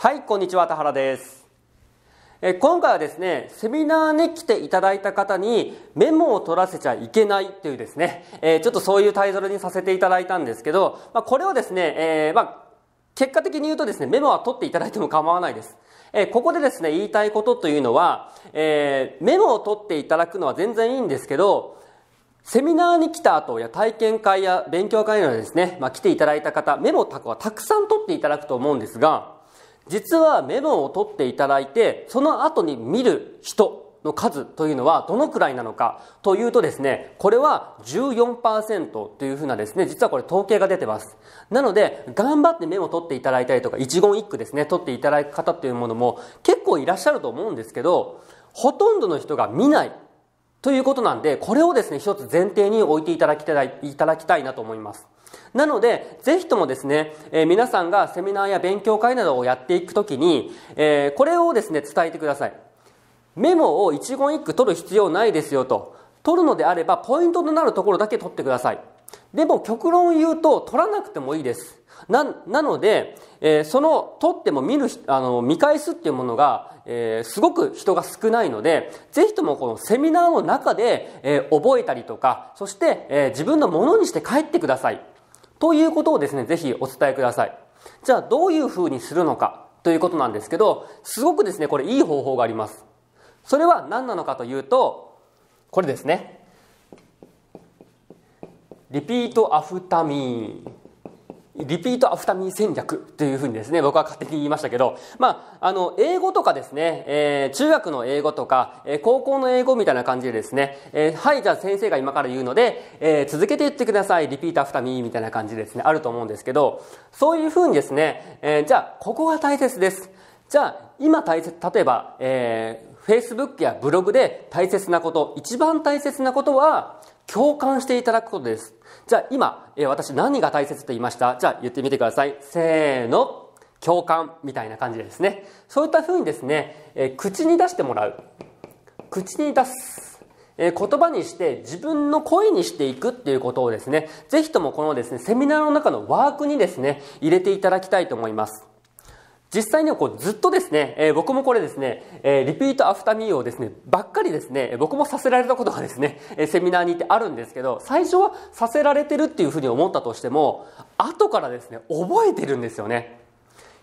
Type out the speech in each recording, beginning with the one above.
はい、こんにちは、田原です。え今回はですね、セミナーに来ていただいた方にメモを取らせちゃいけないっていうですね、えちょっとそういうタイトルにさせていただいたんですけど、まあ、これをですね、えー、まあ、結果的に言うとですね、メモは取っていただいても構わないです。えここでですね、言いたいことというのは、えー、メモを取っていただくのは全然いいんですけど、セミナーに来た後や体験会や勉強会などですね、まあ、来ていただいた方、メモはたくさん取っていただくと思うんですが、実はメモを取っていただいて、その後に見る人の数というのはどのくらいなのかというとですね、これは14%というふうなですね、実はこれ統計が出てます。なので、頑張ってメモを取っていただいたりとか、一言一句ですね、取っていただく方というものも結構いらっしゃると思うんですけど、ほとんどの人が見ないということなんで、これをですね、一つ前提に置いていただきたい、いただきたいなと思います。なので、ぜひともですね、えー、皆さんがセミナーや勉強会などをやっていくときに、えー、これをですね、伝えてください。メモを一言一句取る必要ないですよと。取るのであれば、ポイントとなるところだけ取ってください。でも極論言うと取らなくてもいいです。な、なので、えー、その取っても見る、あの、見返すっていうものが、えー、すごく人が少ないので、ぜひともこのセミナーの中で、えー、覚えたりとか、そして、えー、自分のものにして帰ってください。ということをですね、ぜひお伝えください。じゃあどういうふうにするのかということなんですけど、すごくですね、これいい方法があります。それは何なのかというと、これですね。リピートアフタミー。リピートアフタミー戦略というふうにですね、僕は勝手に言いましたけど、まあ、あの、英語とかですね、えー、中学の英語とか、えー、高校の英語みたいな感じでですね、えー、はい、じゃあ先生が今から言うので、えー、続けて言ってください、リピートアフタミーみたいな感じですね、あると思うんですけど、そういうふうにですね、えー、じゃあ、ここが大切です。じゃあ、今大切、例えば、えー、Facebook やブログで大切なこと、一番大切なことは、共感していただくことです。じゃあ今、え私何が大切と言いましたじゃあ言ってみてください。せーの。共感みたいな感じですね。そういった風にですね、え口に出してもらう。口に出す。え言葉にして自分の声にしていくっていうことをですね、ぜひともこのですね、セミナーの中のワークにですね、入れていただきたいと思います。実際にはこうずっとですね、えー、僕もこれですね、えー、リピートアフターミーをですね、ばっかりですね、僕もさせられたことがですね、えー、セミナーに行ってあるんですけど、最初はさせられてるっていうふうに思ったとしても、後からですね、覚えてるんですよね。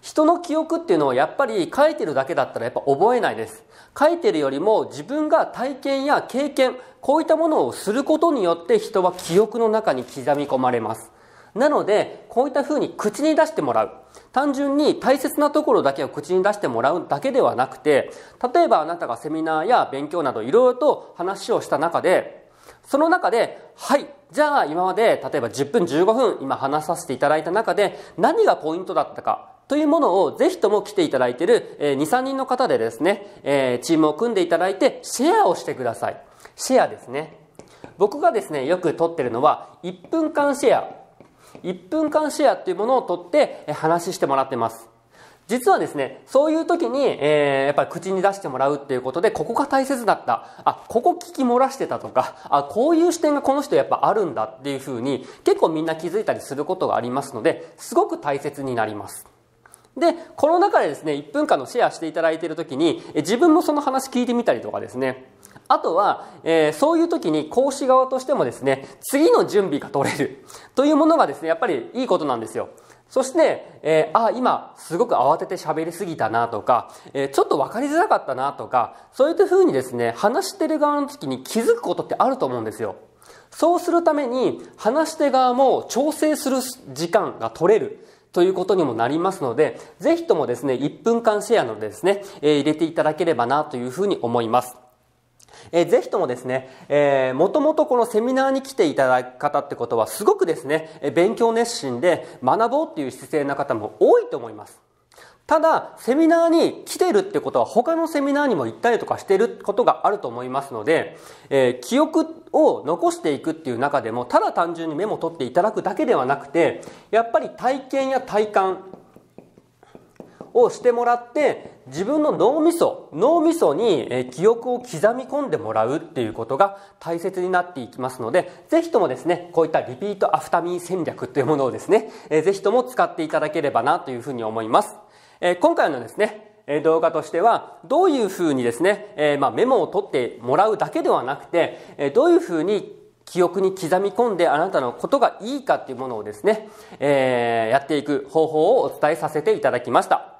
人の記憶っていうのはやっぱり書いてるだけだったらやっぱ覚えないです。書いてるよりも自分が体験や経験、こういったものをすることによって人は記憶の中に刻み込まれます。なので、こういったふうに口に出してもらう。単純に大切なところだけを口に出してもらうだけではなくて、例えばあなたがセミナーや勉強などいろいろと話をした中で、その中で、はい、じゃあ今まで例えば10分15分今話させていただいた中で何がポイントだったかというものをぜひとも来ていただいている2、3人の方でですね、チームを組んでいただいてシェアをしてください。シェアですね。僕がですね、よくとってるのは1分間シェア1分間シェアっていうものを取って話してもらってます。実はですね、そういう時に、えー、やっぱり口に出してもらうっていうことで、ここが大切だった。あ、ここ聞き漏らしてたとか、あ、こういう視点がこの人やっぱあるんだっていうふうに、結構みんな気づいたりすることがありますので、すごく大切になります。で、この中でですね、1分間のシェアしていただいている時に、自分もその話聞いてみたりとかですね、あとは、えー、そういう時に講師側としてもですね、次の準備が取れる というものがですね、やっぱりいいことなんですよ。そして、えー、あ、今、すごく慌てて喋りすぎたなとか、えー、ちょっと分かりづらかったなとか、そういった風にですね、話してる側の時に気づくことってあると思うんですよ。そうするために、話し手側も調整する時間が取れる。ということにもなりますので、ぜひともですね、1分間シェアのですね、えー、入れていただければなというふうに思います。えー、ぜひともですね、えー、もともとこのセミナーに来ていただく方ってことは、すごくですね、勉強熱心で学ぼうっていう姿勢な方も多いと思います。ただ、セミナーに来てるってことは他のセミナーにも行ったりとかしてることがあると思いますので、えー、記憶を残していくっていう中でも、ただ単純にメモ取っていただくだけではなくて、やっぱり体験や体感、をしてもらって自分の脳みそ脳みそに記憶を刻み込んでもらうっていうことが大切になっていきますのでぜひともですねこういったリピートアフタミン戦略というものをですねぜひとも使っていただければなというふうに思います今回のですね動画としては、どういうふうにですね、えまあ、メモを取ってもらうだけではなくて、えどういうふうに記憶に刻み込んであなたのことがいいかっていうものをですね、えー、やっていく方法をお伝えさせていただきました。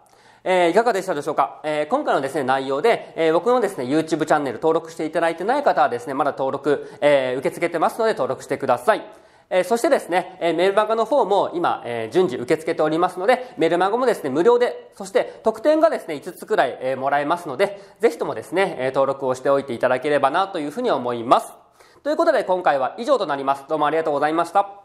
えー、いかがでしたでしょうか、えー、今回のですね、内容で、えー、僕のですね、YouTube チャンネル登録していただいてない方はですね、まだ登録、えー、受け付けてますので登録してください。えー、そしてですね、えー、メルマガの方も今、えー、順次受け付けておりますので、メルマガもですね、無料で、そして特典がですね、5つくらい、えー、もらえますので、ぜひともですね、えー、登録をしておいていただければなというふうに思います。ということで今回は以上となります。どうもありがとうございました。